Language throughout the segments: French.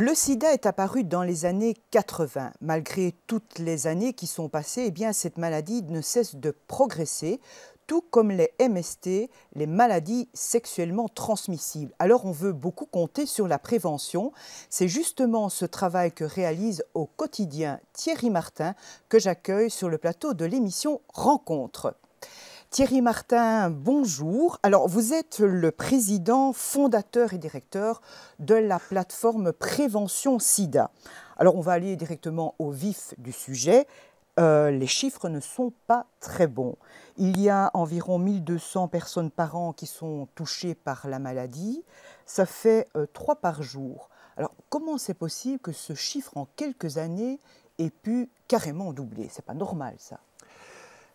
Le sida est apparu dans les années 80. Malgré toutes les années qui sont passées, eh bien, cette maladie ne cesse de progresser, tout comme les MST, les maladies sexuellement transmissibles. Alors on veut beaucoup compter sur la prévention. C'est justement ce travail que réalise au quotidien Thierry Martin que j'accueille sur le plateau de l'émission Rencontre. Thierry Martin, bonjour. Alors, vous êtes le président, fondateur et directeur de la plateforme Prévention SIDA. Alors, on va aller directement au vif du sujet. Euh, les chiffres ne sont pas très bons. Il y a environ 1200 personnes par an qui sont touchées par la maladie. Ça fait euh, trois par jour. Alors comment c'est possible que ce chiffre en quelques années ait pu carrément doubler C'est pas normal ça.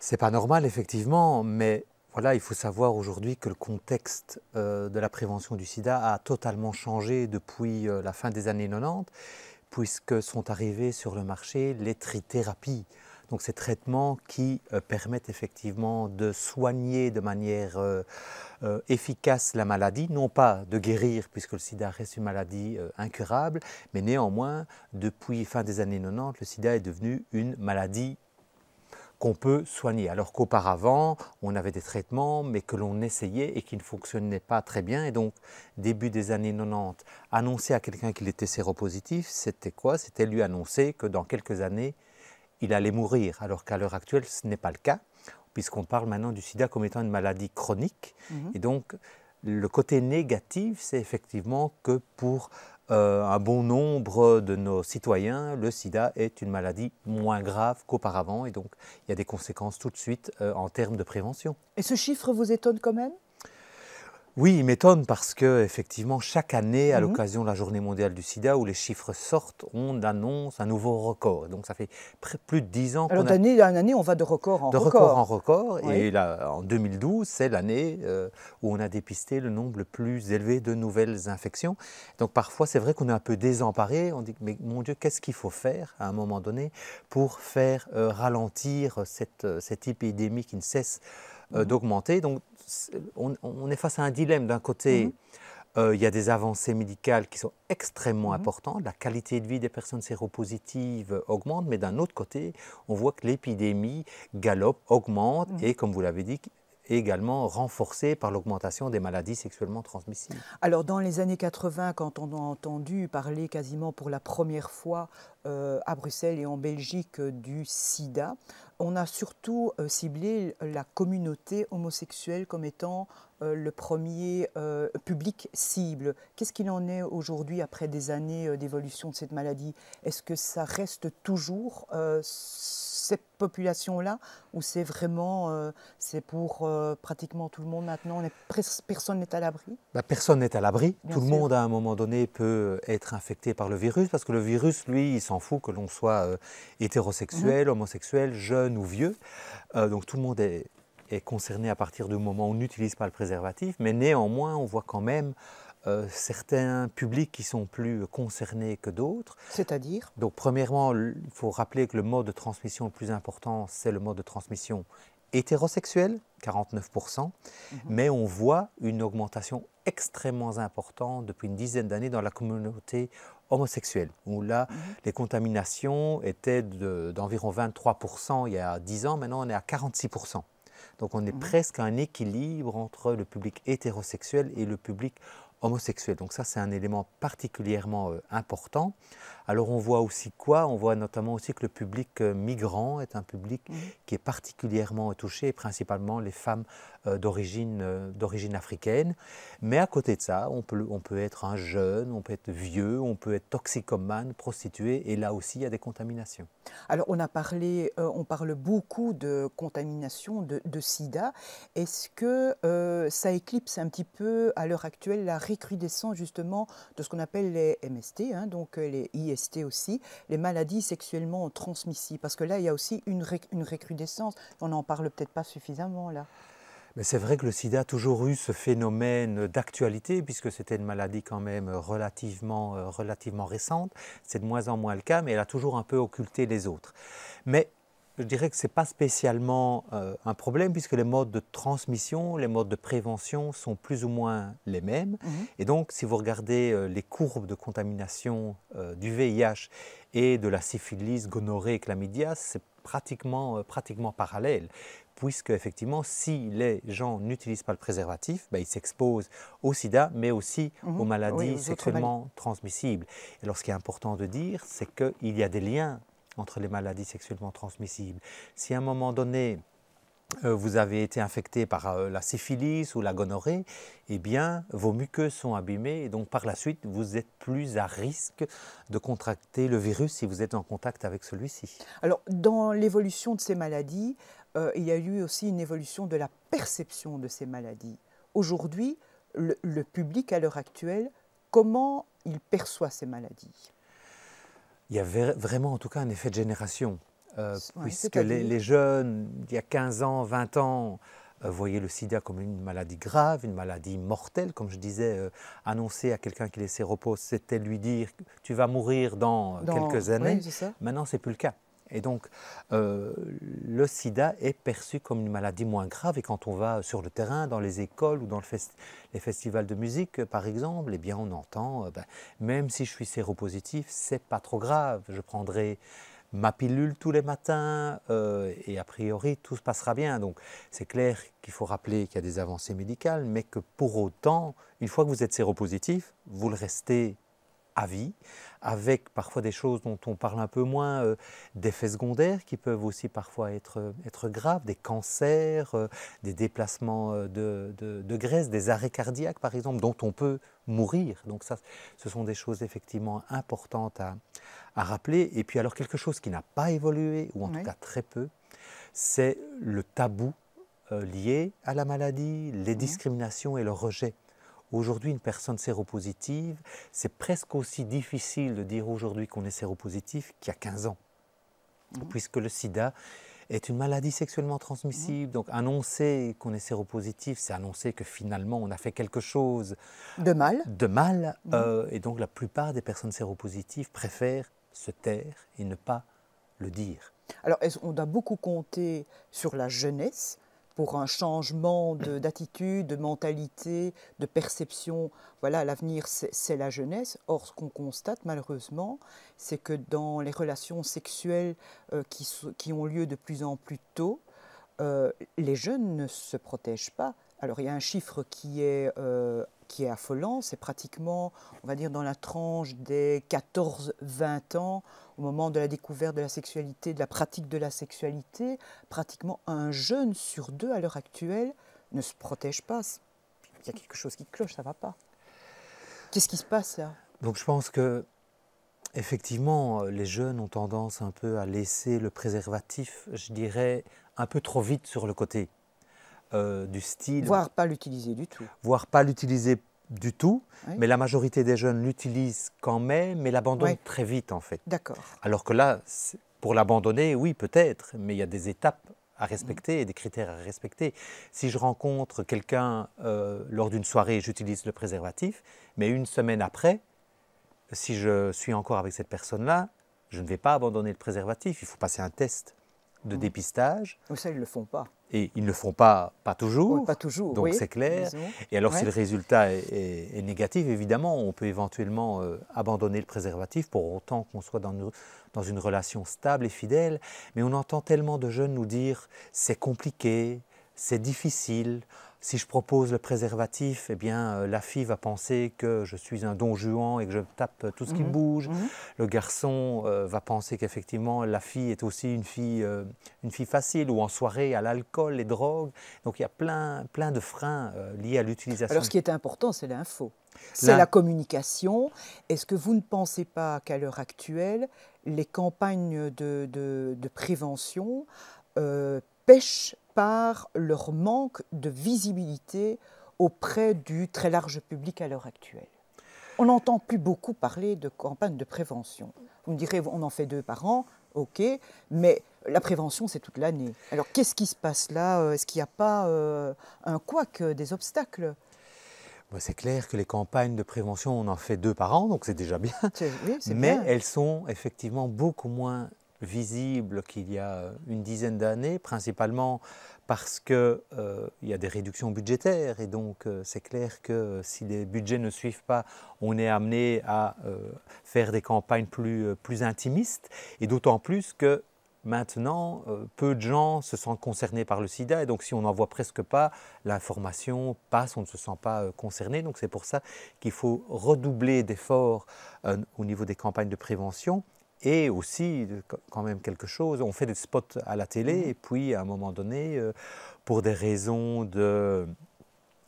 C'est pas normal, effectivement, mais voilà, il faut savoir aujourd'hui que le contexte euh, de la prévention du sida a totalement changé depuis euh, la fin des années 90, puisque sont arrivées sur le marché les trithérapies. Donc ces traitements qui euh, permettent effectivement de soigner de manière efficace la maladie, non pas de guérir puisque le sida reste une maladie incurable, mais néanmoins, depuis fin des années 90, le sida est devenu une maladie qu'on peut soigner. Alors qu'auparavant, on avait des traitements, mais que l'on essayait et qui ne fonctionnaient pas très bien. Et donc, début des années 90, annoncer à quelqu'un qu'il était séropositif, c'était quoi C'était lui annoncer que dans quelques années, il allait mourir. Alors qu'à l'heure actuelle, ce n'est pas le cas, puisqu'on parle maintenant du sida comme étant une maladie chronique. Mhm. Et donc, le côté négatif, c'est effectivement que pour euh, un bon nombre de nos citoyens, le sida est une maladie moins grave qu'auparavant et donc il y a des conséquences tout de suite euh, en termes de prévention. Et ce chiffre vous étonne quand même oui, il m'étonne parce que effectivement, chaque année, à mmh l'occasion de la Journée mondiale du SIDA, où les chiffres sortent, on annonce un nouveau record. Donc ça fait plus de dix ans. Alors d'année en année, on va de record en de record. en record. Et là, en 2012, c'est l'année euh, où on a dépisté le nombre le plus élevé de nouvelles infections. Donc parfois, c'est vrai qu'on est un peu désemparé. On dit mais mon Dieu, qu'est-ce qu'il faut faire à un moment donné pour faire euh, ralentir euh, cette, épidémie qui ne cesse mmh d'augmenter. Donc on, est face à un dilemme. D'un côté, mhm. euh, il y a des avancées médicales qui sont extrêmement mhm. importantes. La qualité de vie des personnes séropositives augmente, mais d'un autre côté, on voit que l'épidémie galope, augmente, mhm. et comme vous l'avez dit, également renforcée par l'augmentation des maladies sexuellement transmissibles. Alors dans les années 80, quand on a entendu parler quasiment pour la première fois euh, à Bruxelles et en Belgique euh, du sida, on a surtout euh, ciblé la communauté homosexuelle comme étant le premier public cible. Qu'est-ce qu'il en est aujourd'hui après des années d'évolution de cette maladie Est-ce que ça reste toujours cette population là où c'est vraiment, euh, c'est pour euh, pratiquement tout le monde maintenant, personne n'est à l'abri bah, Personne n'est à l'abri, tout le monde à un moment donné peut euh, être infecté par le virus, parce que le virus, lui, il s'en fout que l'on soit hétérosexuel, mhm. homosexuel, jeune ou vieux, donc tout le monde est, est, concerné à partir du moment où on n'utilise pas le préservatif, mais néanmoins, on voit quand même euh, certains publics qui sont plus concernés que d'autres. C'est-à-dire Donc premièrement, il faut rappeler que le mode de transmission le plus important, c'est le mode de transmission hétérosexuel, 49%, mhm. mais on voit une augmentation extrêmement importante depuis une dizaine d'années dans la communauté homosexuelle, où là, mhm. les contaminations étaient d'environ 23% il y a 10 ans, maintenant on est à 46%. Donc on est mhm. presque à un équilibre entre le public hétérosexuel et le public donc ça, c'est un élément particulièrement euh, important. Alors on voit aussi quoi On voit notamment aussi que le public euh, migrant est un public mmh. qui est particulièrement touché, principalement les femmes euh, d'origine euh, d'origine africaine. Mais à côté de ça, on peut, on peut être un jeune, on peut être vieux, on peut être toxicoman, prostitué, et là aussi, il y a des contaminations. Alors, on a parlé, euh, on parle beaucoup de contamination de, sida. Est-ce que ça éclipse un petit peu, à l'heure actuelle, la récrudescence, justement de ce qu'on appelle les MST, hein, donc les IST aussi, les maladies sexuellement transmissibles Parce que là, il y a aussi une, récrudescence, une On n'en parle peut-être pas suffisamment, là. Mais c'est vrai que le sida a toujours eu ce phénomène d'actualité, puisque c'était une maladie quand même euh, relativement, récente. C'est de moins en moins le cas, mais elle a toujours un peu occulté les autres. Mais je dirais que ce n'est pas spécialement euh, un problème, puisque les modes de transmission, les modes de prévention sont plus ou moins les mêmes. Mhm. Et donc, si vous regardez euh, les courbes de contamination du VIH et de la syphilis, gonorrhée et chlamydia, c'est pratiquement parallèle puisque effectivement, si les gens n'utilisent pas le préservatif, bah, ils s'exposent au sida, mais aussi mhm. aux maladies sexuellement transmissibles. Alors ce qui est important de dire, c'est qu'il y a des liens entre les maladies sexuellement transmissibles. Si à un moment donné, euh, vous avez été infecté par euh, la syphilis ou la gonorrhée, eh bien, vos muqueuses sont abîmées et donc par la suite, vous êtes plus à risque de contracter le virus si vous êtes en contact avec celui-ci. Alors, dans l'évolution de ces maladies, euh, il y a eu aussi une évolution de la perception de ces maladies. Aujourd'hui, le, public à l'heure actuelle, comment il perçoit ces maladies Il y a vraiment en tout cas un effet de génération. Euh, puisque les, jeunes, il y a 15 ans, 20 ans, euh, voyaient le sida comme une maladie grave, une maladie mortelle. Comme je disais, annoncer à quelqu'un qui laissait repos c'était lui dire tu vas mourir dans, quelques années. Maintenant, c'est n'est plus le cas. Et donc, euh, le sida est perçu comme une maladie moins grave. Et quand on va sur le terrain, dans les écoles ou dans les festivals de musique, par exemple, eh bien, on entend, euh, ben, même si je suis séropositif, c'est pas trop grave. Je prendrai ma pilule tous les matins euh, et a priori tout se passera bien. Donc c'est clair qu'il faut rappeler qu'il y a des avancées médicales, mais que pour autant, une fois que vous êtes séropositif, vous le restez à vie, avec parfois des choses dont on parle un peu moins, des euh, d'effets secondaires qui peuvent aussi parfois être, graves, des cancers, euh, des déplacements euh, de, de, graisse, des arrêts cardiaques par exemple, dont on peut mourir. Donc ça, ce sont des choses effectivement importantes à, rappeler. Et puis alors quelque chose qui n'a pas évolué, ou en tout cas très peu, c'est le tabou lié à la maladie, les discriminations et le rejet. Aujourd'hui, une personne séropositive, c'est presque aussi difficile de dire aujourd'hui qu'on est séropositif qu'il y a 15 ans, mhm. puisque le sida est une maladie sexuellement transmissible. Mhm. Donc annoncer qu'on est séropositif, c'est annoncer que finalement on a fait quelque chose de mal. De mal. Mhm. Euh, et donc la plupart des personnes séropositives préfèrent se taire et ne pas le dire. Alors on a beaucoup compté sur la jeunesse pour un changement d'attitude, de, mentalité, de perception. Voilà, l'avenir, c'est la jeunesse. Or, ce qu'on constate malheureusement, c'est que dans les relations sexuelles euh, qui, ont lieu de plus en plus tôt, euh, les jeunes ne se protègent pas. Alors, il y a un chiffre qui est euh, qui est affolant, c'est pratiquement, on va dire, dans la tranche des 14-20 ans, au moment de la découverte de la sexualité, de la pratique de la sexualité, pratiquement un jeune sur deux à l'heure actuelle ne se protège pas. Il y a quelque chose qui cloche, ça ne va pas. Qu'est-ce qui se passe là Donc je pense que effectivement, les jeunes ont tendance un peu à laisser le préservatif, je dirais, un peu trop vite sur le côté. Euh, du style. Voire pas l'utiliser du tout. Voire pas l'utiliser du tout, mais la majorité des jeunes l'utilisent quand même, mais l'abandonnent très vite en fait. D'accord. Alors que là, pour l'abandonner, oui peut-être, mais il y a des étapes à respecter et des critères à respecter. Si je rencontre quelqu'un euh, lors d'une soirée, j'utilise le préservatif, mais une semaine après, si je suis encore avec cette personne-là, je ne vais pas abandonner le préservatif. Il faut passer un test de dépistage. Mais ça, ils ne le font pas. Et ils ne le font pas, pas toujours. Donc c'est clair. Et alors, si le résultat est, négatif, évidemment, on peut éventuellement euh, abandonner le préservatif pour autant qu'on soit dans, une relation stable et fidèle. Mais on entend tellement de jeunes nous dire c'est compliqué, c'est difficile. Si je propose le préservatif, eh bien, euh, la fille va penser que je suis un don juan et que je tape tout ce qui mhm. bouge. Mhm. Le garçon euh, va penser qu'effectivement, la fille est aussi une fille, euh, une fille facile ou en soirée à l'alcool, les drogues. Donc, il y a plein, plein de freins liés à l'utilisation. Alors, ce qui est important, c'est l'info. C'est la communication. Est-ce que vous ne pensez pas qu'à l'heure actuelle, les campagnes de, prévention pêchent par leur manque de visibilité auprès du très large public à l'heure actuelle. On n'entend plus beaucoup parler de campagne de prévention. Vous me direz, on en fait deux par an, ok, mais la prévention, c'est toute l'année. Alors qu'est-ce qui se passe là Est-ce qu'il n'y a pas euh, un couac, euh, des obstacles bah, c'est clair que les campagnes de prévention, on en fait deux par an, donc c'est déjà bien. mais elles sont effectivement beaucoup moins visible qu'il y a euh, une dizaine d'années, principalement parce qu'il euh, y a des réductions budgétaires et donc euh, c'est clair que si les budgets ne suivent pas, on est amené à faire des campagnes plus, plus intimistes et d'autant plus que maintenant, peu de gens se sentent concernés par le sida et donc si on n'en voit presque pas, l'information passe, on ne se sent pas concerné. Donc c'est pour ça qu'il faut redoubler d'efforts au niveau des campagnes de prévention et aussi, quand même quelque chose, on fait des spots à la télé, mhm. et puis à un moment donné, euh, pour des raisons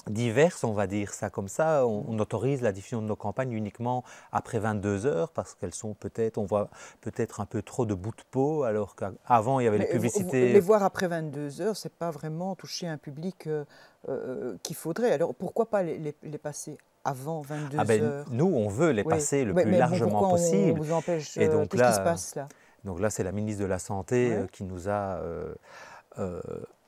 diverses, on va dire ça comme ça. Mhm. On, autorise la diffusion de nos campagnes uniquement après 22 heures parce qu'elles sont peut-être, on voit peut-être un peu trop de bout de peau, alors qu'avant il y avait les publicités. les voir après 22 heures, c'est pas vraiment toucher un public euh, euh, qu'il faudrait. Alors pourquoi pas les, les passer avant 22 ah ben, Nous, on veut les passer le plus largement possible. vous empêche, et euh, donc là, qui se passe là Donc là, c'est la ministre de la Santé euh, qui nous a euh,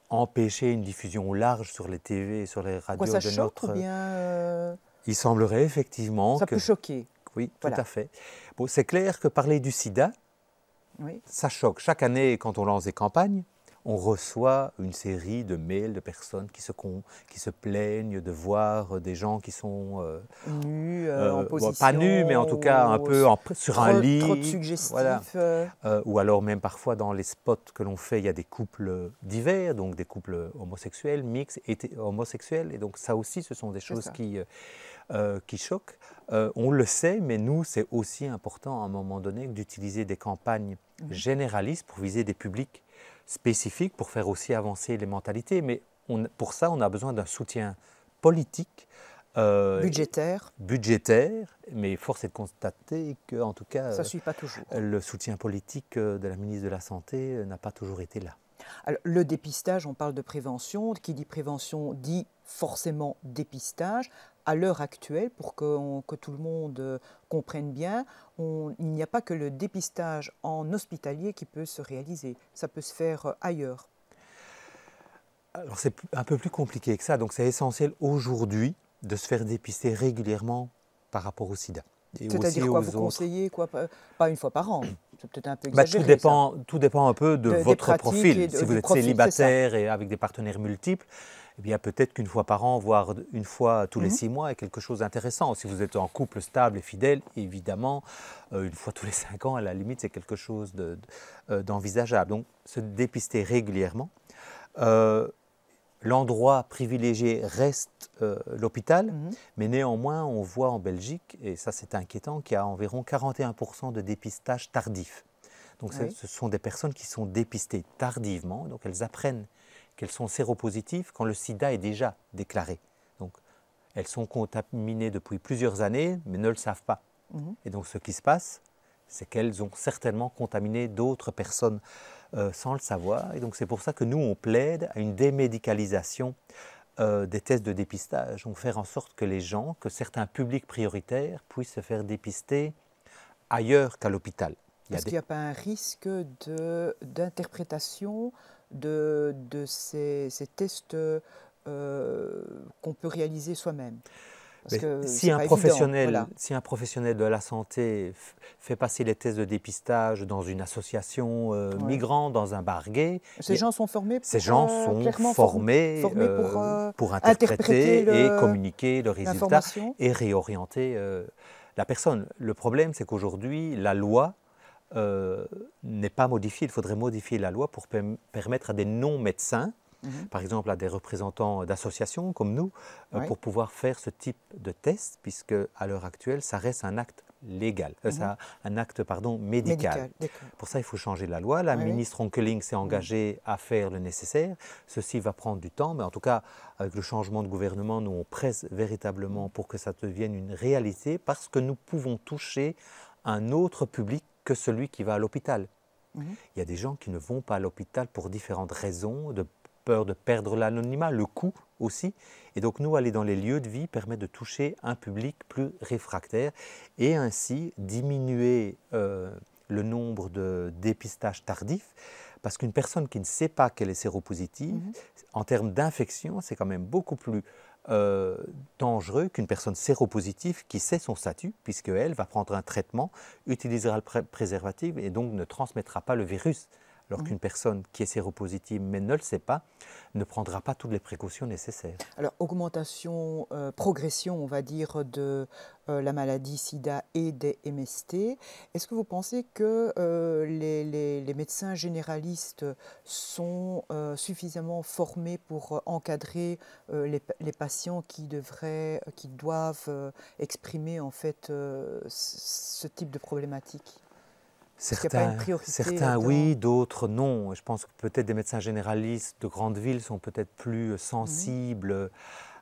empêché une diffusion large sur les TV et sur les radios Quoi, ça de choque notre. Ou bien Il semblerait effectivement que. Ça peut choquer. Oui, tout à fait. Bon, c'est clair que parler du sida, ça choque. Chaque année, quand on lance des campagnes, on reçoit une série de mails de personnes qui se, qui se plaignent de voir euh, des gens qui sont euh, nus, euh, en position, pas nus, mais en tout cas un peu sur un lit, trop ou alors même parfois dans les spots que l'on fait, il y a des couples divers, donc des couples homosexuels, mixtes, homosexuels, et donc ça aussi, ce sont des choses qui qui choquent. on le sait, mais nous, c'est aussi important à un moment donné d'utiliser des campagnes mmh. généralistes pour viser des publics spécifiques pour faire aussi avancer les mentalités, mais on, pour ça, on a besoin d'un soutien politique. Euh, budgétaire. Budgétaire, mais force est de constater que, en tout cas, ça suit pas toujours. Euh, le soutien politique euh, de la ministre de la Santé n'a pas toujours été là. Alors, le dépistage, on parle de prévention. Qui dit prévention dit forcément dépistage à l'heure actuelle, pour que, que, tout le monde euh, comprenne bien, il n'y a pas que le dépistage en hospitalier qui peut se réaliser, ça peut se faire euh, ailleurs. Alors c'est un peu plus compliqué que ça, donc c'est essentiel aujourd'hui de se faire dépister régulièrement par rapport au sida. C'est-à-dire quoi vous conseillez quoi, Pas une fois par an C'est peut-être un peu bah, exagéré. tout, dépend, tout dépend un peu de, votre profil. si vous êtes célibataire et avec des partenaires multiples, eh bien peut-être qu'une fois par an, voire une fois tous les mhm. six mois, est quelque chose d'intéressant. Si vous êtes en couple stable et fidèle, évidemment, euh, une fois tous les cinq ans, à la limite, c'est quelque chose euh, d'envisageable. Donc, se dépister régulièrement. Euh, l'endroit privilégié reste l'hôpital, mhm. mais néanmoins, on voit en Belgique, et ça c'est inquiétant, qu'il y a environ 41% de dépistage tardif. Donc ce sont des personnes qui sont dépistées tardivement, donc elles apprennent qu'elles sont séropositives quand le sida est déjà déclaré. Donc elles sont contaminées depuis plusieurs années, mais ne le savent pas. Mhm. Et donc ce qui se passe, c'est qu'elles ont certainement contaminé d'autres personnes euh, sans le savoir. Et donc c'est pour ça que nous, on plaide à une démédicalisation euh, des tests de dépistage. On fait en sorte que les gens, que certains publics prioritaires puissent se faire dépister ailleurs qu'à l'hôpital. Est-ce qu'il n'y a pas un risque d'interprétation de, de ces, tests euh, qu'on peut réaliser soi-même. Si un, professionnel, si un professionnel de la santé fait passer les tests de dépistage dans une association euh, migrant, dans un barguet... Ces gens sont formés pour, Ces gens euh, sont formés, pour, euh, interpréter, et communiquer le résultat et réorienter la personne. Le problème, c'est qu'aujourd'hui, la loi euh, n'est pas modifié. Il faudrait modifier la loi pour permettre à des non-médecins, mhm. par exemple à des représentants d'associations comme nous, euh, pour pouvoir faire ce type de test, puisque à l'heure actuelle, ça reste un acte légal, euh, ça, mhm. un acte pardon médical. pour ça, il faut changer la loi. La ministre Onkeling s'est engagée mhm. à faire le nécessaire. Ceci va prendre du temps, mais en tout cas, avec le changement de gouvernement, nous on presse véritablement pour que ça devienne une réalité, parce que nous pouvons toucher un autre public que celui qui va à l'hôpital. Mhm. Il y a des gens qui ne vont pas à l'hôpital pour différentes raisons, de peur de perdre l'anonymat, le coût aussi. Et donc nous, aller dans les lieux de vie permet de toucher un public plus réfractaire et ainsi diminuer euh, le nombre de dépistages tardifs. Parce qu'une personne qui ne sait pas qu'elle est séropositive, mhm. en termes d'infection, c'est quand même beaucoup plus euh, dangereux qu'une personne séropositive qui sait son statut, puisqu'elle va prendre un traitement, utilisera le préservatif et donc ne transmettra pas le virus alors mm. qu'une personne qui est séropositive mais ne le sait pas ne prendra pas toutes les précautions nécessaires. Alors augmentation, euh, progression, on va dire, de euh, la maladie SIDA et des MST. Est-ce que vous pensez que euh, les, médecins généralistes sont suffisamment formés pour encadrer les, les, patients qui devraient, qui doivent exprimer en fait ce type de problématique Certains, euh, oui, d'autres non. Je pense que peut-être des médecins généralistes de grandes villes sont peut-être plus euh, mhm. sensibles euh,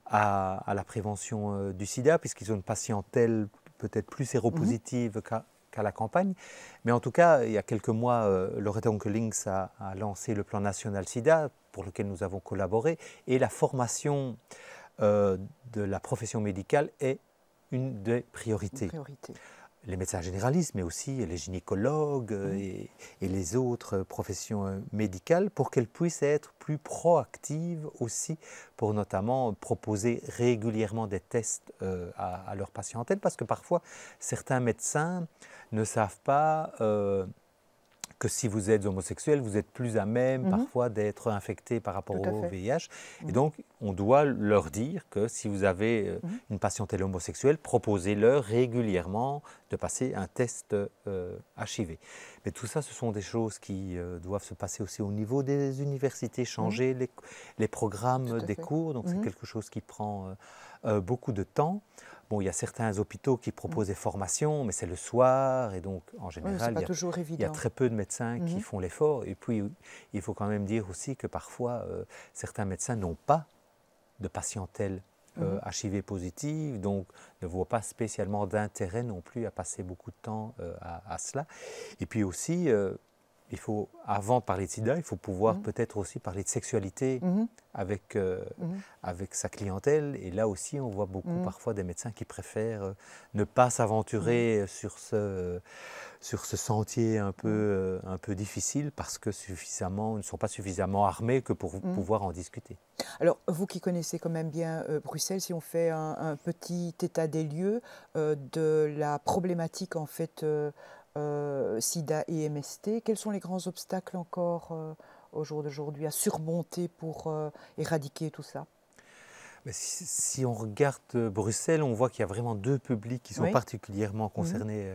à, la prévention du sida, puisqu'ils ont une patientèle peut-être plus séropositive mhm. qu'à la campagne. Mais en tout cas, il y a quelques mois, euh, Loretta Onkelings a, lancé le plan national sida, pour lequel nous avons collaboré, et la formation de la profession médicale est une des priorités les médecins généralistes, mais aussi les gynécologues euh, et, les autres professions euh, médicales, pour qu'elles puissent être plus proactives aussi, pour notamment proposer régulièrement des tests euh, à, à, leur patientèle, parce que parfois certains médecins ne savent pas que si vous êtes homosexuel, vous êtes plus à même mhm. parfois d'être infecté par rapport au VIH. Et mhm. donc, on doit leur dire que si vous avez euh, mhm. une patientèle homosexuelle, proposez-leur régulièrement de passer un test HIV. Euh, Mais tout ça, ce sont des choses qui euh, doivent se passer aussi au niveau des universités, changer les, programmes des cours. Donc, c'est quelque chose qui prend beaucoup de temps. Bon, il y a certains hôpitaux qui proposent mm. des formations, mais c'est le soir, et donc en général, il, y a, très peu de médecins qui mm-hmm. font l'effort. Et puis, il faut quand même dire aussi que parfois, euh, certains médecins n'ont pas de patientèle euh, mm-hmm. HIV positive, donc ne voient pas spécialement d'intérêt non plus à passer beaucoup de temps euh, à, à, cela. Et puis aussi, il faut, avant de parler de sida, il faut pouvoir mhm. peut-être aussi parler de sexualité mhm. avec, euh, mhm. avec sa clientèle. Et là aussi, on voit beaucoup parfois des médecins qui préfèrent euh, ne pas s'aventurer euh, sur, ce, sur ce sentier un peu, un peu difficile parce que suffisamment, ne sont pas suffisamment armés que pour pouvoir en discuter. Alors, vous qui connaissez quand même bien Bruxelles, si on fait un, un petit état des lieux de la problématique en fait euh, sida et MST. Quels sont les grands obstacles encore euh, au jour d'aujourd'hui à surmonter pour euh, éradiquer tout ça si, on regarde Bruxelles, on voit qu'il y a vraiment deux publics qui sont particulièrement mhm. concernés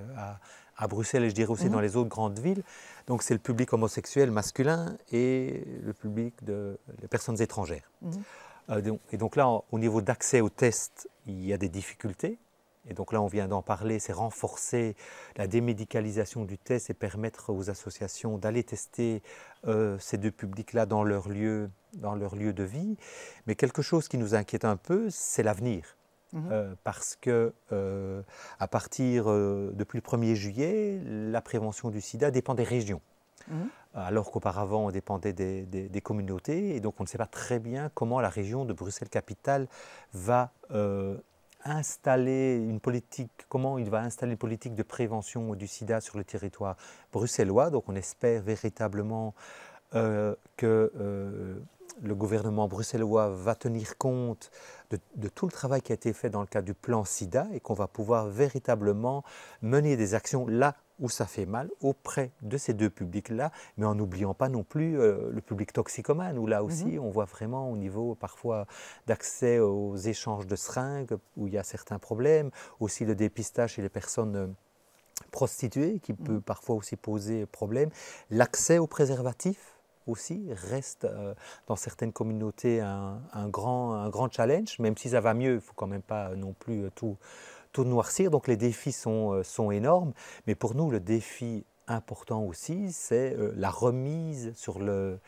à, Bruxelles et je dirais aussi mhm. dans les autres grandes villes. Donc c'est le public homosexuel masculin et le public de, personnes étrangères. Mhm. et donc là, au niveau d'accès aux tests, il y a des difficultés. Et donc là, on vient d'en parler, c'est renforcer la démédicalisation du test et permettre aux associations d'aller tester euh, ces deux publics-là dans leur lieu, dans leur lieu de vie. Mais quelque chose qui nous inquiète un peu, c'est l'avenir. Mhm. Euh, parce que euh, à partir depuis le 1er juillet, la prévention du sida dépend des régions. Mhm. Alors qu'auparavant, on dépendait des, des, communautés. Et donc, on ne sait pas très bien comment la région de Bruxelles-Capitale va installer une politique, comment il va installer une politique de prévention du sida sur le territoire bruxellois. Donc on espère véritablement euh, que euh, le gouvernement bruxellois va tenir compte de, tout le travail qui a été fait dans le cadre du plan SIDA et qu'on va pouvoir véritablement mener des actions là où ça fait mal auprès de ces deux publics-là, mais en n'oubliant pas non plus euh, le public toxicomane, où là mhm. aussi on voit vraiment au niveau parfois d'accès aux échanges de seringues, où il y a certains problèmes, aussi le dépistage chez les personnes... Euh, prostituées qui mhm. peut parfois aussi poser problème, l'accès aux préservatifs, aussi reste euh, dans certaines communautés un, grand, un grand challenge, même si ça va mieux, il ne faut quand même pas euh, non plus euh, tout, tout noircir, donc les défis sont, sont énormes, mais pour nous le défi important aussi, c'est la remise sur le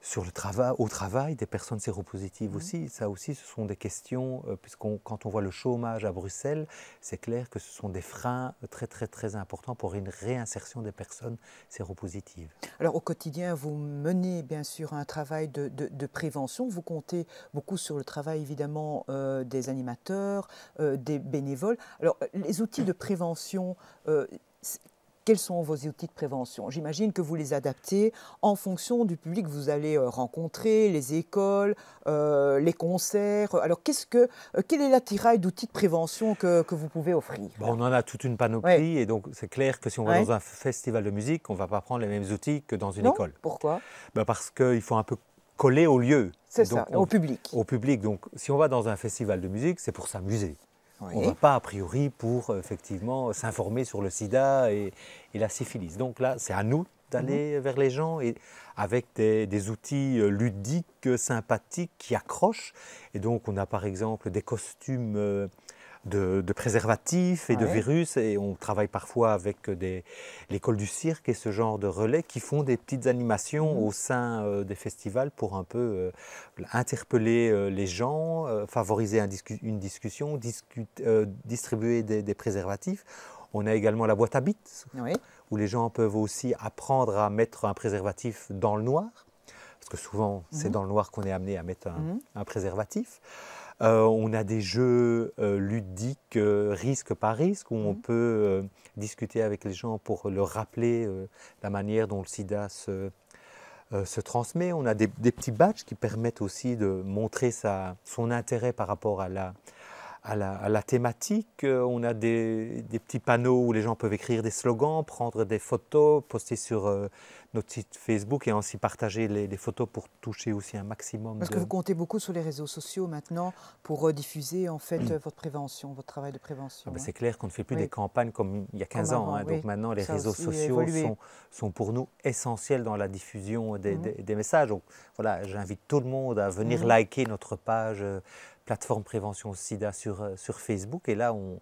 sur le travail, au travail des personnes séropositives mmh aussi. Ça aussi, ce sont des questions, euh, puisqu'on quand on voit le chômage à Bruxelles, c'est clair que ce sont des freins très très très importants pour une réinsertion des personnes séropositives. Alors au quotidien, vous menez bien sûr un travail de, prévention. Vous comptez beaucoup sur le travail évidemment euh, des animateurs, euh, des bénévoles. Alors les outils de prévention quels sont vos outils de prévention J'imagine que vous les adaptez en fonction du public que vous allez euh, rencontrer, les écoles, euh, les concerts. Alors, qu'est-ce que, euh, quel est l'attirail d'outils de prévention que, vous pouvez offrir On en a toute une panoplie et donc c'est clair que si on va dans un festival de musique, on ne va pas prendre les mêmes outils que dans une école. Pourquoi bah, Parce qu'il faut un peu coller au lieu. C'est ça, au public. Au public. Donc, si on va dans un festival de musique, c'est pour s'amuser. On ne va pas a priori pour euh, effectivement s'informer sur le sida et, la syphilis. Donc là, c'est à nous d'aller mhm. vers les gens et avec des, outils euh, ludiques, sympathiques, qui accrochent. Et donc on a par exemple des costumes euh, de, préservatifs et de virus. Et on travaille parfois avec euh, l'école du cirque et ce genre de relais qui font des petites animations mhm. au sein euh, des festivals pour un peu euh, interpeller les gens, favoriser une discussion, distribuer des, préservatifs. On a également la boîte à bits, où les gens peuvent aussi apprendre à mettre un préservatif dans le noir, parce que souvent c'est mhm. dans le noir qu'on est amené à mettre un mhm. préservatif. Euh, on a des jeux euh, ludiques euh, risque par risque où on mhm. peut discuter avec les gens pour leur rappeler la manière dont le sida se, transmet. On a des, petits badges qui permettent aussi de montrer son intérêt par rapport à la, à la, thématique. Euh, on a des, petits panneaux où les gens peuvent écrire des slogans, prendre des photos, poster sur euh, notre site Facebook et ainsi partager les, photos pour toucher aussi un maximum. Parce que vous comptez beaucoup sur les réseaux sociaux maintenant pour euh, diffuser en fait mm. votre prévention, votre travail de prévention. Ah ben, hein. C'est clair qu'on ne fait plus des campagnes comme il y a 15 ans. Hein. Donc maintenant, les réseaux sociaux sont, pour nous essentiels dans la diffusion mm. des, messages. Donc voilà, j'invite tout le monde à venir mm. liker notre page plateforme prévention sida sur, euh, sur Facebook. Et là, on,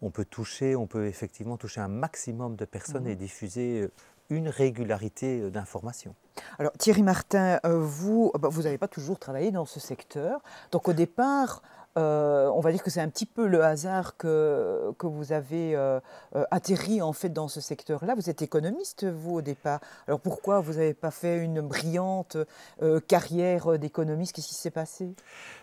on, peut toucher, on peut effectivement toucher un maximum de personnes mhm. et diffuser euh, une régularité euh, d'information. Alors Thierry Martin, vous, bah, vous n'avez pas toujours travaillé dans ce secteur. Donc au départ, euh, on va dire que c'est un petit peu le hasard que, vous avez euh, euh, atterri en fait dans ce secteur-là. Vous êtes économiste, vous, au départ. Alors pourquoi vous n'avez pas fait une brillante carrière d'économiste Qu'est-ce qui s'est passé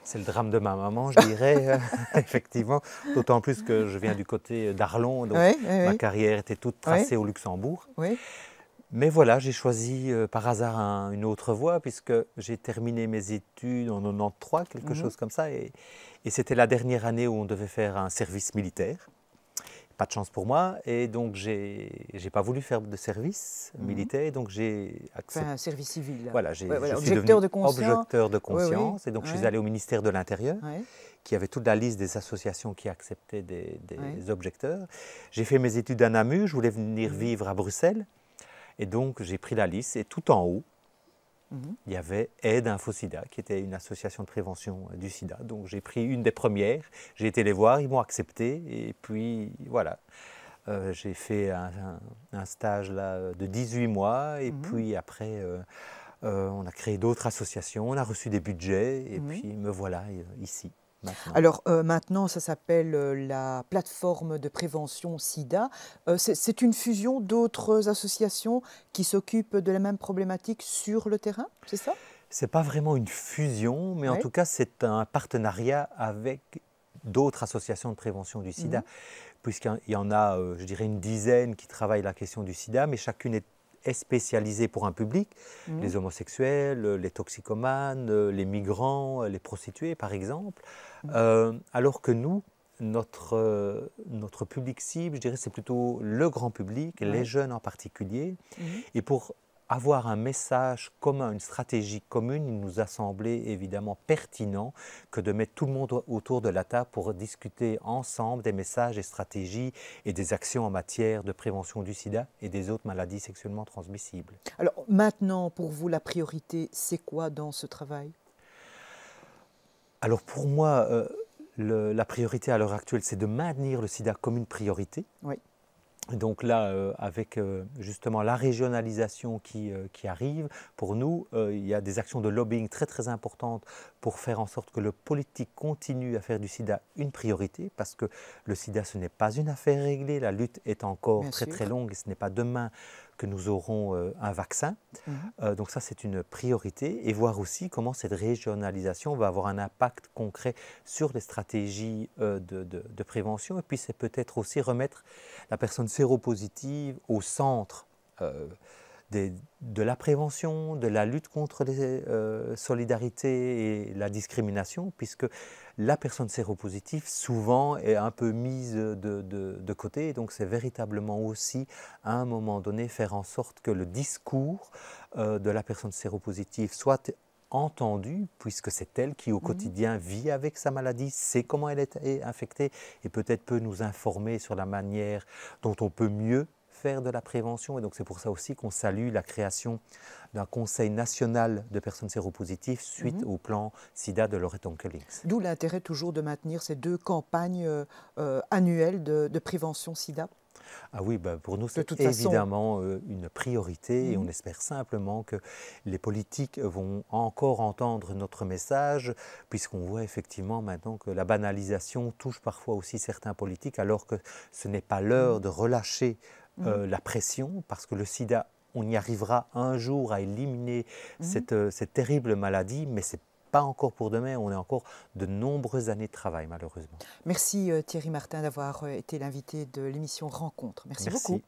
C'est le drame de ma maman, je dirais, effectivement. D'autant plus que je viens du côté d'Arlon, donc ma carrière était toute tracée au Luxembourg. Oui. Mais voilà, j'ai choisi euh, par hasard une autre voie puisque j'ai terminé mes études en 93, quelque mhm. chose comme ça, et, c'était la dernière année où on devait faire un service militaire. Pas de chance pour moi, et donc j'ai pas voulu faire de service mhm. militaire, donc j'ai accepté. un service civil. Voilà, j'ai ouais, objecteur, de conscience, et donc je suis allé au ministère de l'Intérieur qui avait toute la liste des associations qui acceptaient des, objecteurs. J'ai fait mes études à Namur, je voulais venir mhm. vivre à Bruxelles. Et donc j'ai pris la liste et tout en haut, mhm. il y avait Aide Info-Sida, qui était une association de prévention euh, du sida. Donc j'ai pris une des premières, j'ai été les voir, ils m'ont accepté et puis voilà. Euh, j'ai fait un, stage là, de 18 mois et mhm. puis après euh, on a créé d'autres associations, on a reçu des budgets et puis me voilà ici. Alors euh, maintenant, ça s'appelle euh, la plateforme de prévention SIDA. Euh, c'est une fusion d'autres associations qui s'occupent de la même problématique sur le terrain, c'est ça C'est pas vraiment une fusion, mais en tout cas, c'est un partenariat avec d'autres associations de prévention du SIDA, mhm. puisqu'il y en a, je dirais, une dizaine qui travaillent la question du SIDA, mais chacune est est spécialisée pour un public, mhm. les homosexuels, les toxicomanes, les migrants, les prostituées par exemple, mhm. euh, alors que nous, notre, euh, notre public cible, je dirais, c'est plutôt le grand public, les jeunes en particulier. Mhm. Et pour avoir un message commun, une stratégie commune, il nous a semblé évidemment pertinent que de mettre tout le monde autour de la table pour discuter ensemble des messages, et stratégies et des actions en matière de prévention du sida et des autres maladies sexuellement transmissibles. Alors maintenant, pour vous, la priorité, c'est quoi dans ce travail Alors pour moi, euh, la priorité à l'heure actuelle, c'est de maintenir le sida comme une priorité. Oui donc là, euh, avec euh, justement la régionalisation qui, euh, arrive, pour nous, il y a des actions de lobbying très très importantes pour faire en sorte que le politique continue à faire du sida une priorité, parce que le sida, ce n'est pas une affaire réglée, la lutte est encore très très longue et ce n'est pas demain que nous aurons euh, un vaccin. Mhm. Euh, donc ça, c'est une priorité. Et voir aussi comment cette régionalisation va avoir un impact concret sur les stratégies euh, de, de, de, prévention. Et puis, c'est peut-être aussi remettre la personne séropositive au centre de la prévention, de la lutte contre les solidarité euh, solidarités et la discrimination, puisque la personne séropositive souvent est un peu mise de, de, côté. Donc c'est véritablement aussi à un moment donné faire en sorte que le discours euh, de la personne séropositive soit entendu, puisque c'est elle qui au mmh. quotidien vit avec sa maladie, sait comment elle est infectée et peut-être peut nous informer sur la manière dont on peut mieux de la prévention. Et donc c'est pour ça aussi qu'on salue la création d'un conseil national de personnes séropositives suite mhm. au plan SIDA de Loretta Onkelings. D'où l'intérêt toujours de maintenir ces deux campagnes euh, annuelles de, prévention SIDA ah oui, ben, pour nous, c'est évidemment euh, une priorité et on mhm. espère simplement que les politiques vont encore entendre notre message, puisqu'on voit effectivement maintenant que la banalisation touche parfois aussi certains politiques, alors que ce n'est pas l'heure mhm. de relâcher euh, mm. la pression, parce que le sida, on y arrivera un jour à éliminer mm. euh, cette, terrible maladie, mais c'est pas encore pour demain, on a encore de nombreuses années de travail malheureusement. Merci euh, Thierry Martin d'avoir été l'invité de l'émission Rencontre. Merci. beaucoup.